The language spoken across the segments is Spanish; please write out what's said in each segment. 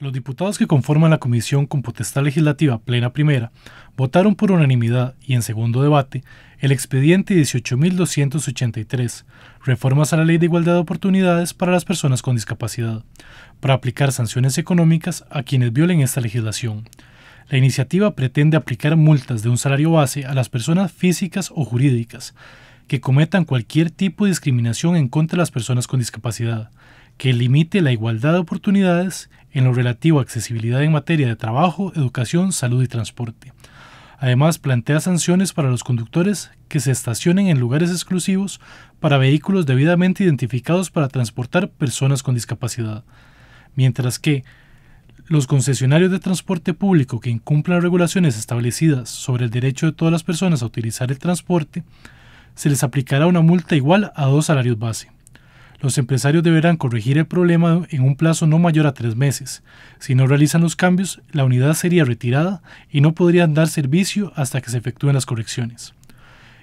Los diputados que conforman la comisión con potestad legislativa plena primera votaron por unanimidad y en segundo debate el expediente 18.283, reformas a la ley de igualdad de oportunidades para las personas con discapacidad, para aplicar sanciones económicas a quienes violen esta legislación. La iniciativa pretende aplicar multas de un salario base a las personas físicas o jurídicas que cometan cualquier tipo de discriminación en contra de las personas con discapacidad que limite la igualdad de oportunidades en lo relativo a accesibilidad en materia de trabajo, educación, salud y transporte. Además, plantea sanciones para los conductores que se estacionen en lugares exclusivos para vehículos debidamente identificados para transportar personas con discapacidad, mientras que los concesionarios de transporte público que incumplan regulaciones establecidas sobre el derecho de todas las personas a utilizar el transporte, se les aplicará una multa igual a dos salarios base los empresarios deberán corregir el problema en un plazo no mayor a tres meses. Si no realizan los cambios, la unidad sería retirada y no podrían dar servicio hasta que se efectúen las correcciones.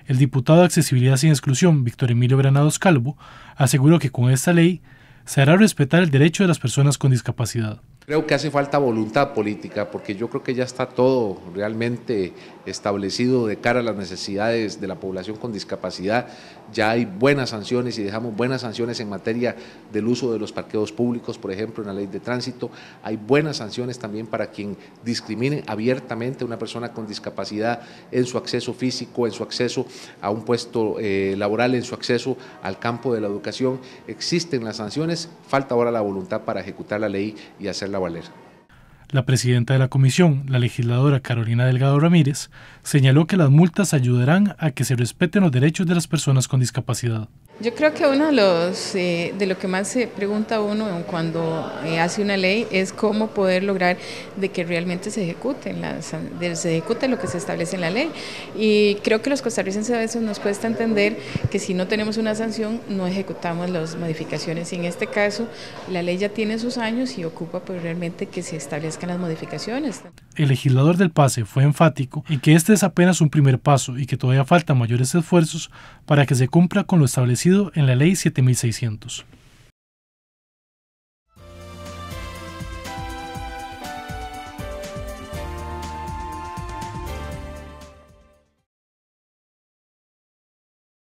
El diputado de Accesibilidad sin Exclusión, Víctor Emilio Granados Calvo, aseguró que con esta ley se hará respetar el derecho de las personas con discapacidad. Creo que hace falta voluntad política, porque yo creo que ya está todo realmente establecido de cara a las necesidades de la población con discapacidad. Ya hay buenas sanciones y dejamos buenas sanciones en materia del uso de los parqueos públicos, por ejemplo, en la ley de tránsito. Hay buenas sanciones también para quien discrimine abiertamente a una persona con discapacidad en su acceso físico, en su acceso a un puesto eh, laboral, en su acceso al campo de la educación. Existen las sanciones, falta ahora la voluntad para ejecutar la ley y hacerla la presidenta de la comisión, la legisladora Carolina Delgado Ramírez, señaló que las multas ayudarán a que se respeten los derechos de las personas con discapacidad. Yo creo que uno de, los, eh, de lo que más se pregunta uno cuando eh, hace una ley es cómo poder lograr de que realmente se ejecute, se ejecute lo que se establece en la ley. Y creo que los costarricenses a veces nos cuesta entender que si no tenemos una sanción no ejecutamos las modificaciones. Y en este caso la ley ya tiene sus años y ocupa pues, realmente que se establezcan las modificaciones el legislador del PASE fue enfático en que este es apenas un primer paso y que todavía faltan mayores esfuerzos para que se cumpla con lo establecido en la Ley 7600.